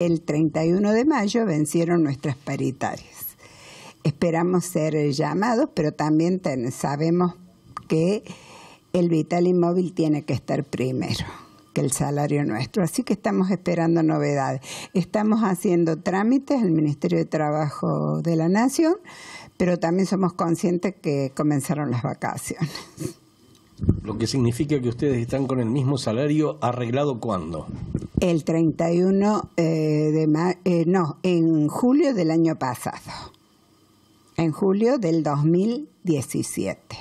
el 31 de mayo vencieron nuestras paritarias. Esperamos ser llamados, pero también sabemos que el vital inmóvil tiene que estar primero que el salario nuestro. Así que estamos esperando novedades. Estamos haciendo trámites al Ministerio de Trabajo de la Nación, pero también somos conscientes que comenzaron las vacaciones. Lo que significa que ustedes están con el mismo salario arreglado cuándo? El 31 eh, de mayo, eh, no, en julio del año pasado. En julio del 2017.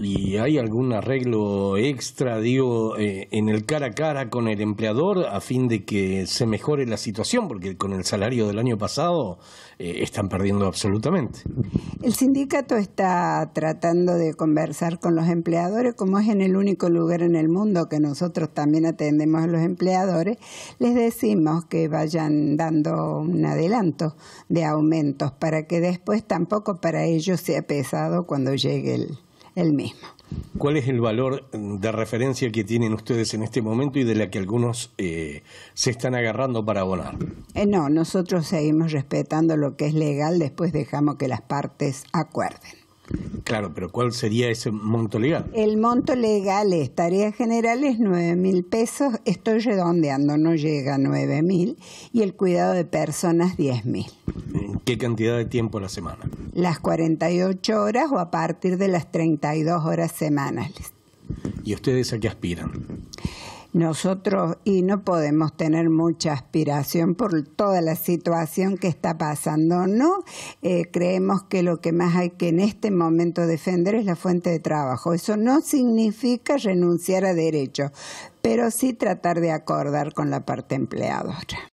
¿Y hay algún arreglo extra, digo, eh, en el cara a cara con el empleador a fin de que se mejore la situación? Porque con el salario del año pasado eh, están perdiendo absolutamente. El sindicato está tratando de conversar con los empleadores, como es en el único lugar en el mundo que nosotros también atendemos a los empleadores, les decimos que vayan dando un adelanto de aumentos para que después tampoco para ellos sea pesado cuando llegue el el mismo. ¿Cuál es el valor de referencia que tienen ustedes en este momento y de la que algunos eh, se están agarrando para abonar? Eh, no, nosotros seguimos respetando lo que es legal, después dejamos que las partes acuerden. Claro, pero ¿cuál sería ese monto legal? El monto legal es tareas generales, 9 mil pesos, estoy redondeando, no llega a 9 mil, y el cuidado de personas, 10 mil. ¿Qué cantidad de tiempo a la semana? las 48 horas o a partir de las 32 horas semanales. ¿Y ustedes a qué aspiran? Nosotros, y no podemos tener mucha aspiración por toda la situación que está pasando, ¿no? Eh, creemos que lo que más hay que en este momento defender es la fuente de trabajo. Eso no significa renunciar a derechos, pero sí tratar de acordar con la parte empleadora.